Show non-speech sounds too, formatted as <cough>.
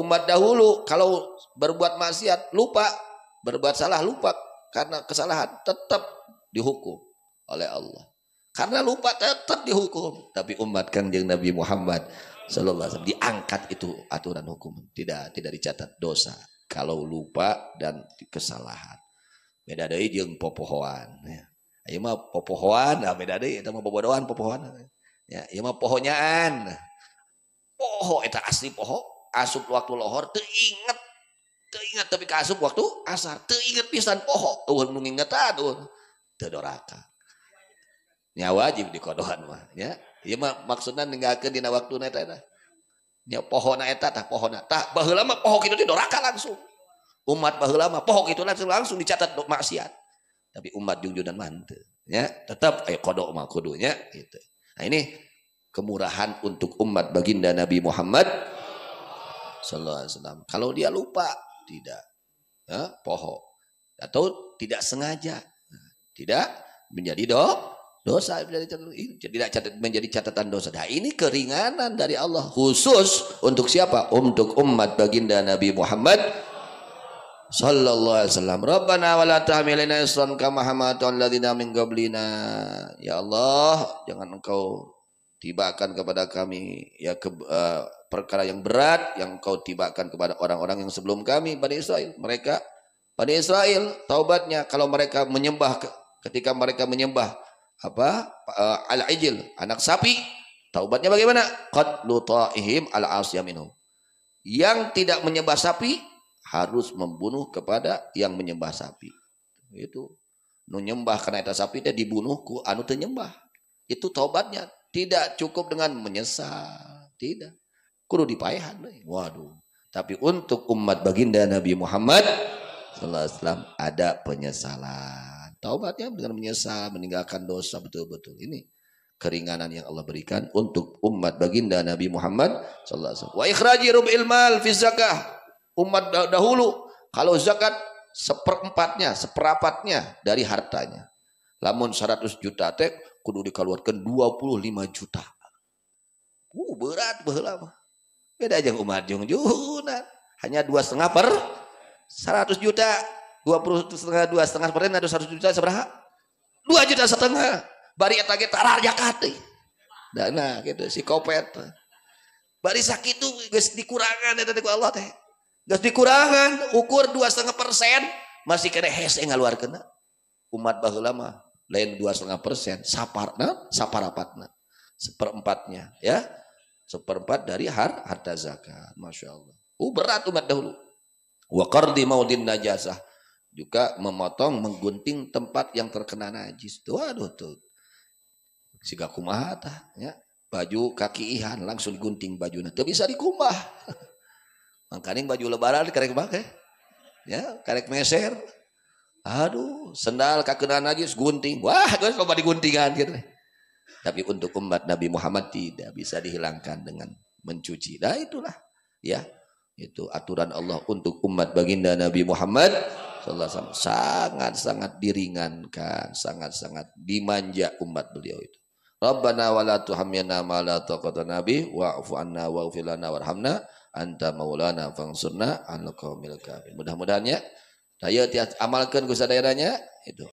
umat dahulu kalau berbuat maksiat lupa, berbuat salah lupa karena kesalahan tetap dihukum oleh Allah. Karena lupa tetap dihukum, tapi umat Kanjeng Nabi Muhammad sallallahu alaihi wasallam diangkat itu aturan hukum, tidak tidak dicatat dosa kalau lupa dan kesalahan. Beda deui jeung popohoan ya. mah popohoan, nah beda deui eta mah bobodohan popohoan. Ya, ieu mah pohonyaan. Poho eta asli poho, asup waktu lohor teinget teinget tapi kasup waktu asar teinget pisan poho tuh nu aduh terdoraka nya wajib kodohan mah ya ieu ya mah maksudna ninggalkeun dina waktuna neta dah nya pohona eta tah pohona tah baheula mah poho kitu doraka langsung umat baheula mah poho kitu langsung langsung dicatat maksiat tapi umat dan manteu ya tetap ayo kodok mah kudunya gitu nah ini kemurahan untuk umat baginda Nabi Muhammad Sallallahu Alaihi Wasallam. Kalau dia lupa, tidak. Ya, poho. Atau tidak sengaja. Nah, tidak menjadi do, dosa. Tidak menjadi catatan dosa. Nah ini keringanan dari Allah. Khusus untuk siapa? Untuk umat baginda Nabi Muhammad sallallahu alaihi wasallam. Rabbana tahmilna isran kama Ya Allah, jangan engkau tibakan kepada kami ya ke, uh, perkara yang berat yang kau tibakan kepada orang-orang yang sebelum kami Bani Israel mereka Bani Israel taubatnya kalau mereka menyembah ketika mereka menyembah apa uh, al-ijil anak sapi taubatnya bagaimana qad ta'ihim al-asyaminu yang tidak menyembah sapi harus membunuh kepada yang menyembah sapi itu menyembah karena itu sapi dia dibunuh ku anu menyembah itu taubatnya tidak cukup dengan menyesal. Tidak. Kudu dipayahan. Eh. Waduh. Tapi untuk umat baginda Nabi Muhammad SAW ada penyesalan. Taubatnya dengan menyesal, meninggalkan dosa betul-betul. Ini keringanan yang Allah berikan untuk umat baginda Nabi Muhammad SAW. Wa ikhraji rub ilmal fi zakah. Umat dahulu kalau zakat seperempatnya, seperapatnya dari hartanya. Lamun 100 juta teh kudu dikeluarkan 25 juta. Uh, berat bahwa Beda aja Umar jeung Junan. Hanya dua setengah per 100 juta. 20 setengah dua setengah persen ada 100 juta seberapa? Dua juta setengah. Bari etak kita tarar jakat Dana gitu si kopet. Bari sakitu geus dikurangan eta ku Allah teh. Geus dikurangan ukur dua setengah persen masih kena hese kena. Umat bahulama. mah lain dua setengah persen saparna saparapatna seperempatnya ya seperempat dari har, harta zakat masya Allah uh berat umat dahulu wakardi maudin najasah juga memotong menggunting tempat yang terkena najis tuh aduh tuh siga kumaha ya baju kaki ihan langsung gunting baju nanti bisa dikumah <laughs> makanya baju lebaran karek pakai ya karek meser Aduh, sendal kakenan aja gunting. Wah, guys coba diguntingan gitu. Tapi untuk umat Nabi Muhammad tidak bisa dihilangkan dengan mencuci. Nah itulah ya. Itu aturan Allah untuk umat baginda Nabi Muhammad sangat-sangat diringankan, sangat-sangat dimanja umat beliau itu. Rabbana wa la tuhammilna ma la taqata nabi wa'fu anna wa'fir lana warhamna anta maulana fangsurna 'alal qaumil Mudah-mudahan ya Nah, ya tiap amalkan ku itu.